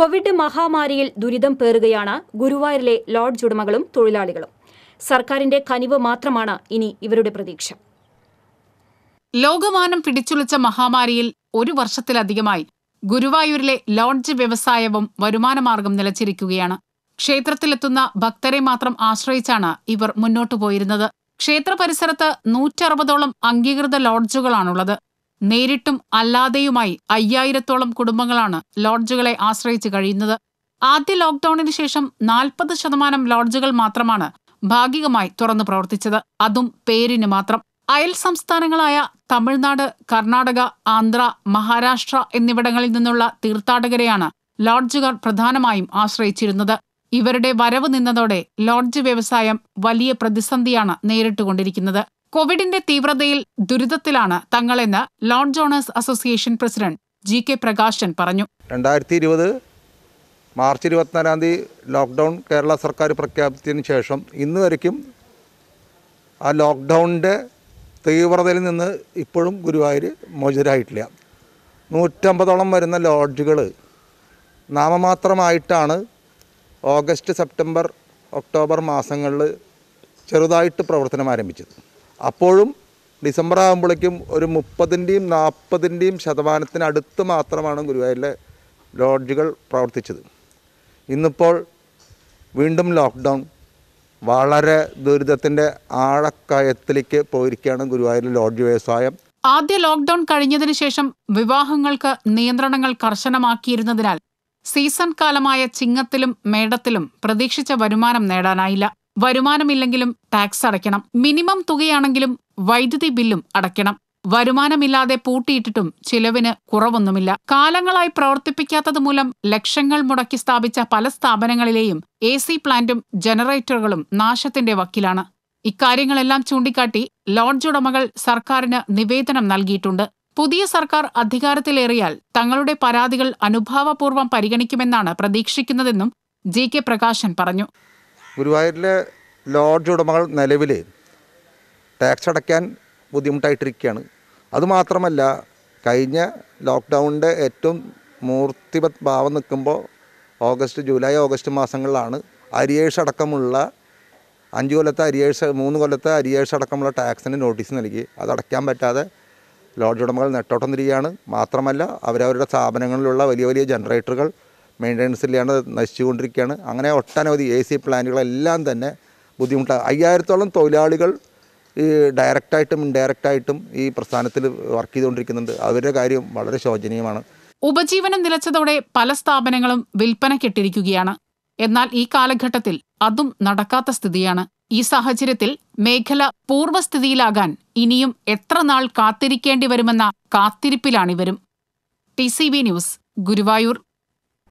Covid മഹാമാരിയിൽ ദുരിതം പേറുകയാണ് ഗുരുവായൂരിലെ lodge ഉടമകളും തൊഴിലാളികളും സർക്കാരിന്റെ കനിവ് മാത്രമാണ് ഇനി ഇവരുടെ പ്രതീക്ഷ ലോകമാനം പിടിച്ചുളിച്ച മഹാമാരിയിൽ ഒരു വർഷത്തിലധികമായി ഗുരുവായൂരിലെ ലോഡ്ജ് വ്യവസായവും വരുമാനമാർഗം നിലച്ചിരിക്കുകയാണ് ക്ഷേത്രത്തിലെത്തുന്ന ഭക്തരെ മാത്രം ആശ്രയിച്ചാണ് ഇവർ മുന്നോട്ടു പോയിരുന്നത് ക്ഷേത്ര പരിസരത്ത് നൂറ്ററുപതോളം അംഗീകൃത ലോഡ്ജുകളാണുള്ളത് നേരിട്ടും അല്ലാതെയുമായി അയ്യായിരത്തോളം കുടുംബങ്ങളാണ് ലോഡ്ജുകളെ ആശ്രയിച്ച് കഴിയുന്നത് ആദ്യ ലോക്ഡൌണിന് ശേഷം നാൽപ്പത് ശതമാനം ലോഡ്ജുകൾ മാത്രമാണ് ഭാഗികമായി തുറന്നു പ്രവർത്തിച്ചത് അതും പേരിന് മാത്രം അയൽ സംസ്ഥാനങ്ങളായ തമിഴ്നാട് കർണാടക ആന്ധ്ര മഹാരാഷ്ട്ര എന്നിവിടങ്ങളിൽ നിന്നുള്ള തീർത്ഥാടകരെയാണ് ലോഡ്ജുകാർ പ്രധാനമായും ആശ്രയിച്ചിരുന്നത് ഇവരുടെ വരവ് നിന്നതോടെ ലോഡ്ജ് വ്യവസായം വലിയ പ്രതിസന്ധിയാണ് നേരിട്ടുകൊണ്ടിരിക്കുന്നത് കോവിഡിന്റെ തീവ്രതയിൽ ദുരിതത്തിലാണ് തങ്ങളെന്ന് lodge owners association president G K Prakashan പറഞ്ഞു രണ്ടായിരത്തി ഇരുപത് മാർച്ച് ഇരുപത്തിനാലാം തീയതി ലോക്ക്ഡൗൺ കേരള സർക്കാർ പ്രഖ്യാപിച്ചതിന് ശേഷം ഇന്ന് വരയ്ക്കും ആ ലോക്ക്ഡൗണിൻ്റെ തീവ്രതയിൽ നിന്ന് ഇപ്പോഴും ഗുരുവായൂർ മോചിതരായിട്ടില്ല നൂറ്റമ്പതോളം വരുന്ന ലോഡ്ജുകൾ നാമമാത്രമായിട്ടാണ് ഓഗസ്റ്റ് സെപ്റ്റംബർ ഒക്ടോബർ മാസങ്ങളിൽ ചെറുതായിട്ട് പ്രവർത്തനം ആരംഭിച്ചത് അപ്പോഴും ഡിസംബർ ആകുമ്പോഴേക്കും ഒരു മുപ്പതിൻ്റെയും നാൽപ്പതിൻ്റെയും ശതമാനത്തിന് അടുത്ത് മാത്രമാണ് ഗുരുവായൂരിലെ ലോഡ്ജുകൾ പ്രവർത്തിച്ചത് ഇന്നിപ്പോൾ വീണ്ടും ലോക്ക്ഡൗൺ വളരെ ദുരിതത്തിൻ്റെ ആഴക്കയത്തിലേക്ക് പോയിരിക്കുകയാണ് ഗുരുവായൂരിലെ ലോഡ്ജ് വ്യവസായം ആദ്യ ലോക്ക്ഡൗൺ കഴിഞ്ഞതിന് ശേഷം വിവാഹങ്ങൾക്ക് നിയന്ത്രണങ്ങൾ കർശനമാക്കിയിരുന്നതിനാൽ സീസൺ കാലമായ ചിങ്ങത്തിലും മേടത്തിലും പ്രതീക്ഷിച്ച വരുമാനം നേടാനായില്ല വരുമാനമില്ലെങ്കിലും ടാക്സ് അടയ്ക്കണം മിനിമം തുകയാണെങ്കിലും വൈദ്യുതി ബില്ലും അടയ്ക്കണം വരുമാനമില്ലാതെ പൂട്ടിയിട്ടിട്ടും ചിലവിന് കുറവൊന്നുമില്ല കാലങ്ങളായി പ്രവർത്തിപ്പിക്കാത്തത് മൂലം ലക്ഷങ്ങൾ മുടക്കി സ്ഥാപിച്ച പല സ്ഥാപനങ്ങളിലെയും എ സി പ്ലാന്റും ജനറേറ്ററുകളും നാശത്തിന്റെ വക്കിലാണ് ഇക്കാര്യങ്ങളെല്ലാം ചൂണ്ടിക്കാട്ടി ലോഡ്ജ് ഉടമകൾ സർക്കാരിന് നിവേദനം നൽകിയിട്ടുണ്ട് പുതിയ സർക്കാർ അധികാരത്തിലേറിയാൽ തങ്ങളുടെ പരാതികൾ അനുഭാവപൂർവ്വം പരിഗണിക്കുമെന്നാണ് പ്രതീക്ഷിക്കുന്നതെന്നും ജി കെ പ്രകാശൻ പറഞ്ഞു ഗുരുവായൂരിലെ ലോഡ്ജ് ഉടമകൾ നിലവിൽ ടാക്സ് അടയ്ക്കാൻ ബുദ്ധിമുട്ടായിട്ടിരിക്കുകയാണ് അതുമാത്രമല്ല കഴിഞ്ഞ ലോക്ക്ഡൗണിൻ്റെ ഏറ്റവും മൂർത്തിമത് ഭാവം നിൽക്കുമ്പോൾ ഓഗസ്റ്റ് ജൂലൈ ഓഗസ്റ്റ് മാസങ്ങളിലാണ് അരിയേഴ്സ് അടക്കമുള്ള അഞ്ച് കൊല്ലത്തെ അരിയേഴ്സ് മൂന്ന് കൊല്ലത്തെ അരിയേഴ്സ് അടക്കമുള്ള ടാക്സിന് നോട്ടീസ് നൽകി അതടയ്ക്കാൻ പറ്റാതെ ലോഡ്ജ് ഉടമകൾ നെട്ടോട്ടം തിരികെയാണ് മാത്രമല്ല അവരവരുടെ സ്ഥാപനങ്ങളിലുള്ള വലിയ വലിയ ജനറേറ്ററുകൾ മെയിൻ്റനൻസ് ഇല്ലാണ്ട് നശിച്ചുകൊണ്ടിരിക്കുകയാണ് അങ്ങനെ ഒട്ടനവധി എ സി പ്ലാന്റുകളെല്ലാം തന്നെ ബുദ്ധിമുട്ടാണ് അയ്യായിരത്തോളം തൊഴിലാളികൾ ഈ ഡയറക്റ്റായിട്ടും ഇൻഡയറക്റ്റായിട്ടും ഈ പ്രസ്ഥാനത്തിൽ വർക്ക് ചെയ്തുകൊണ്ടിരിക്കുന്നുണ്ട് അവരുടെ കാര്യം വളരെ ശോചനീയമാണ് ഉപജീവനം നിലച്ചതോടെ പല സ്ഥാപനങ്ങളും കെട്ടിരിക്കുകയാണ് എന്നാൽ ഈ കാലഘട്ടത്തിൽ അതും നടക്കാത്ത സ്ഥിതിയാണ് ഈ സാഹചര്യത്തിൽ മേഖല പൂർവ്വസ്ഥിതിയിലാകാൻ ഇനിയും എത്ര നാൾ കാത്തിരിക്കേണ്ടി വരുമെന്ന കാത്തിരിപ്പിലാണിവരും T C B news Guruvayur